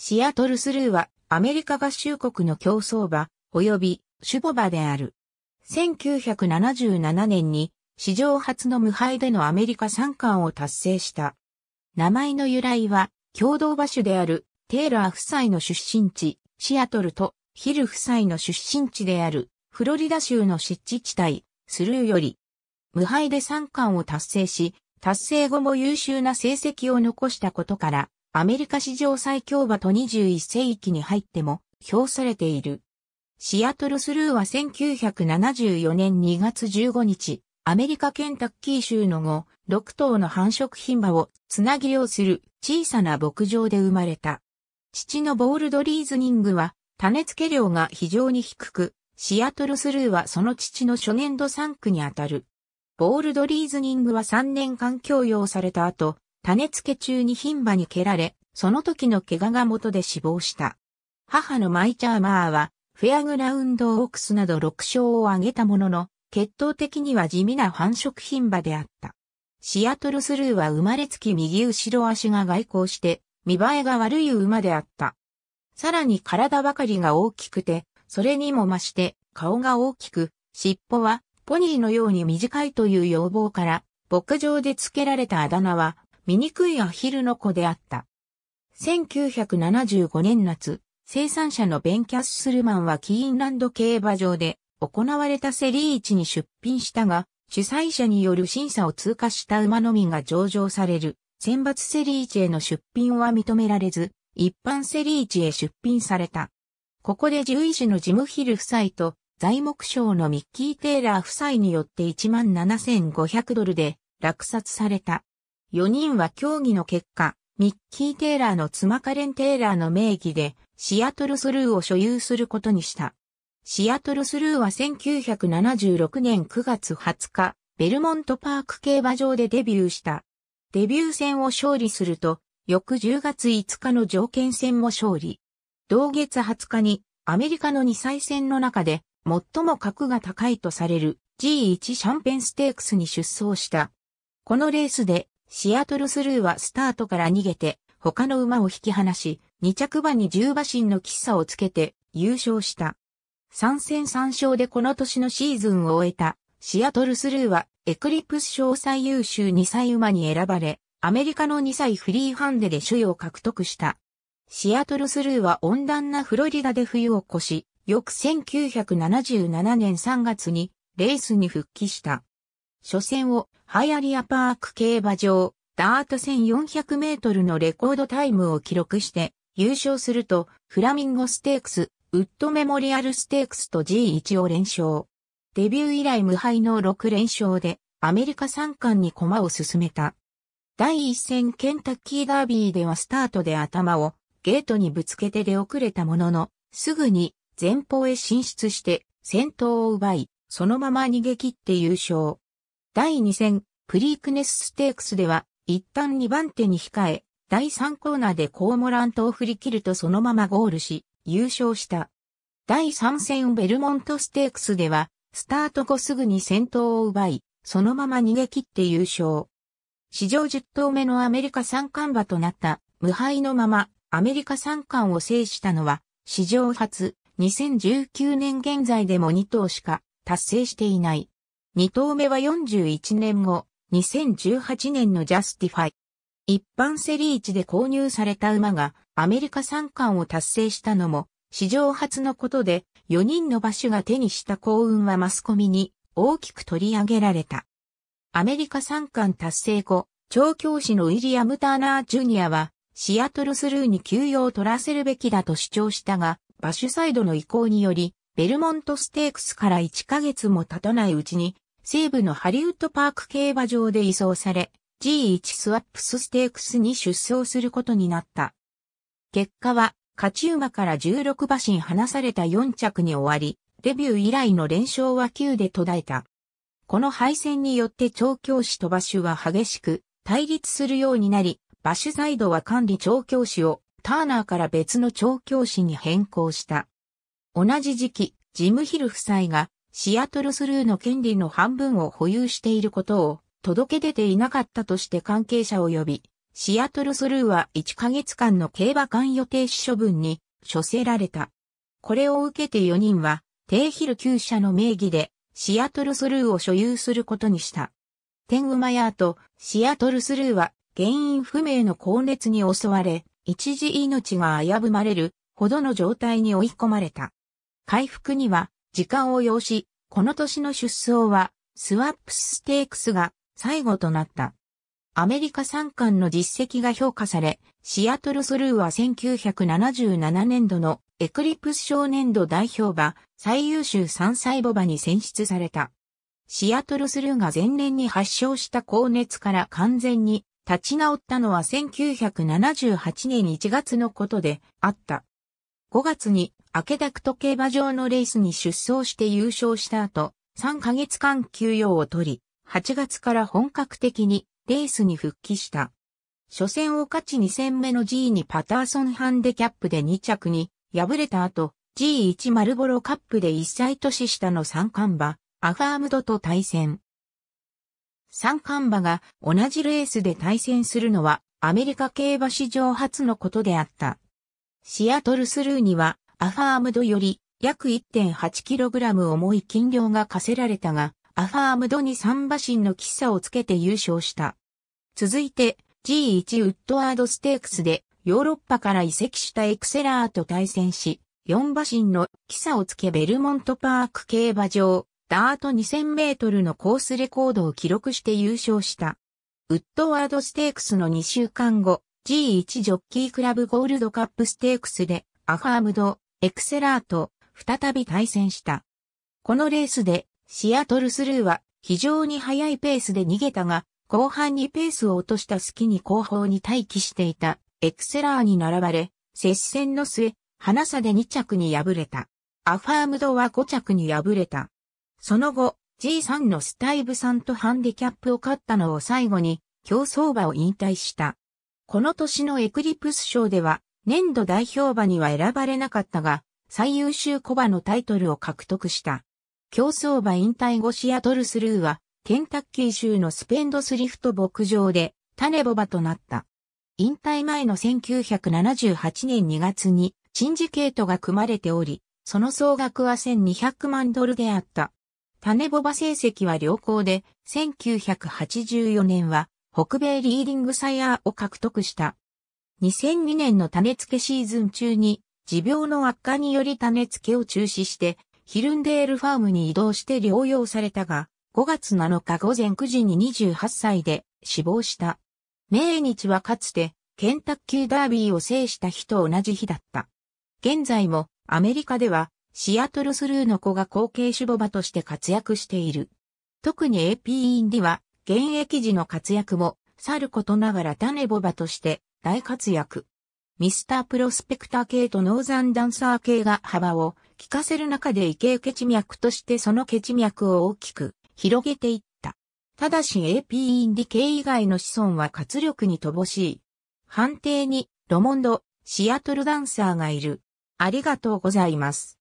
シアトルスルーはアメリカ合衆国の競争馬及び種母馬である。1977年に史上初の無敗でのアメリカ三冠を達成した。名前の由来は共同馬種であるテイラー夫妻の出身地シアトルとヒル夫妻の出身地であるフロリダ州の湿地地帯スルーより無敗で三冠を達成し達成後も優秀な成績を残したことからアメリカ史上最強馬と21世紀に入っても評されている。シアトルスルーは1974年2月15日、アメリカケンタッキー州の後、6頭の繁殖品馬をつなぎ漁する小さな牧場で生まれた。父のボールドリーズニングは種付け量が非常に低く、シアトルスルーはその父の初年度産区にあたる。ボールドリーズニングは3年間供養された後、種付け中に牝馬に蹴られ、その時の怪我が元で死亡した。母のマイチャーマーは、フェアグラウンドオークスなど6勝を挙げたものの、血統的には地味な繁殖牝馬であった。シアトルスルーは生まれつき右後ろ足が外交して、見栄えが悪い馬であった。さらに体ばかりが大きくて、それにも増して顔が大きく、尻尾はポニーのように短いという要望から、牧場で付けられたあだ名は醜いアヒルの子であった。1975年夏、生産者のベン・キャッスルマンはキーンランド競馬場で行われたセリーチに出品したが、主催者による審査を通過した馬のみが上場される選抜セリーチへの出品は認められず、一般セリーチへ出品された。ここで獣医師のジムヒル夫妻と材木商のミッキー・テイラー夫妻によって17,500ドルで落札された。4人は協議の結果、ミッキー・テイラーの妻カレン・テイラーの名義で、シアトルスルーを所有することにした。シアトルスルーは1976年9月20日、ベルモントパーク競馬場でデビューした。デビュー戦を勝利すると、翌10月5日の条件戦も勝利。同月20日に、アメリカの2歳戦の中で、最も格が高いとされる G1 シャンペンステークスに出走した。このレースでシアトルスルーはスタートから逃げて、他の馬を引き離し、2着馬に10馬身の喫茶をつけて優勝した。3戦3勝でこの年のシーズンを終えた、シアトルスルーはエクリプス賞最優秀2歳馬に選ばれ、アメリカの2歳フリーハンデで首位を獲得した。シアトルスルーは温暖なフロリダで冬を越し、翌1977年3月にレースに復帰した。初戦をハイアリアパーク競馬場、ダート1400メートルのレコードタイムを記録して優勝すると、フラミンゴステークス、ウッドメモリアルステークスと G1 を連勝。デビュー以来無敗の6連勝で、アメリカ三冠に駒を進めた。第1戦ケンタッキーダービーではスタートで頭をゲートにぶつけて出遅れたものの、すぐに前方へ進出して先頭を奪い、そのまま逃げ切って優勝。第2戦、プリークネスステークスでは、一旦2番手に控え、第3コーナーでコーモラントを振り切るとそのままゴールし、優勝した。第3戦ベルモントステークスでは、スタート後すぐに先頭を奪い、そのまま逃げ切って優勝。史上10頭目のアメリカ三冠馬となった無敗のままアメリカ三冠を制したのは史上初2019年現在でも2頭しか達成していない。2頭目は41年後、2018年のジャスティファイ。一般セリーチで購入された馬がアメリカ三冠を達成したのも史上初のことで4人の馬所が手にした幸運はマスコミに大きく取り上げられた。アメリカ三冠達成後、調教師のウィリアム・ターナー・ジュニアはシアトルスルーに休養を取らせるべきだと主張したが、馬主サイドの意向により、ベルモントステークスから1ヶ月も経たないうちに、西部のハリウッドパーク競馬場で移送され、G1 スワップスステークスに出走することになった。結果は、勝ち馬から16馬身離された4着に終わり、デビュー以来の連勝は9で途絶えた。この敗戦によって調教師と馬主は激しく対立するようになり、馬主サイドは管理調教師をターナーから別の調教師に変更した。同じ時期、ジムヒル夫妻がシアトルスルーの権利の半分を保有していることを届け出ていなかったとして関係者及び、シアトルスルーは1ヶ月間の競馬間予定死処分に処せられた。これを受けて4人は、低ヒル旧舎の名義で、シアトルスルーを所有することにした。天馬ヤーとシアトルスルーは原因不明の高熱に襲われ、一時命が危ぶまれるほどの状態に追い込まれた。回復には時間を要し、この年の出走は、スワップスステークスが最後となった。アメリカ参観の実績が評価され、シアトルスルーは1977年度のエクリプス少年度代表馬最優秀3歳母馬に選出された。シアトルスルーが前年に発症した高熱から完全に立ち直ったのは1978年1月のことであった。5月にアケダクト競馬場のレースに出走して優勝した後、3ヶ月間休養を取り、8月から本格的にレースに復帰した。初戦を勝ち2戦目の G にパターソンハンデキャップで2着に敗れた後、G1 マルボロカップで1歳年下の三冠馬、アファームドと対戦。三冠馬が同じレースで対戦するのはアメリカ競馬史上初のことであった。シアトルスルーにはアファームドより約 1.8kg 重い金量が課せられたが、アファームドに3馬身の喫茶をつけて優勝した。続いて G1 ウッドワードステークスでヨーロッパから移籍したエクセラーと対戦し、4馬身の喫茶をつけベルモントパーク競馬場、ダート2000メートルのコースレコードを記録して優勝した。ウッドワードステークスの2週間後、G1 ジョッキークラブゴールドカップステークスで、アファームド、エクセラーと再び対戦した。このレースでシアトルスルーは非常に速いペースで逃げたが、後半にペースを落とした隙に後方に待機していたエクセラーに並ばれ、接戦の末、花差で2着に敗れた。アファームドは5着に敗れた。その後、G3 のスタイブさんとハンディキャップを勝ったのを最後に、競争馬を引退した。この年のエクリプス賞では、年度代表馬には選ばれなかったが、最優秀小馬のタイトルを獲得した。競争馬引退後シアトルスルーは、ケンタッキー州のスペンドスリフト牧場で、種ボ馬となった。引退前の1978年2月に、チンジケートが組まれており、その総額は1200万ドルであった。種ボバ成績は良好で、1984年は北米リーディングサイヤーを獲得した。2002年の種付けシーズン中に、持病の悪化により種付けを中止して、ヒルンデールファームに移動して療養されたが、5月7日午前9時に28歳で死亡した。命日はかつて、ケンタッキーダービーを制した日と同じ日だった。現在も、アメリカでは、シアトルスルーの子が後継種母馬として活躍している。特に AP インディは、現役時の活躍も、さることながら種ボバとして大活躍。ミスタープロスペクター系とノーザンダンサー系が幅を利かせる中で異形チ脈としてそのケチ脈を大きく広げていった。ただし AP インディ系以外の子孫は活力に乏しい。判定にロモンド、シアトルダンサーがいる。ありがとうございます。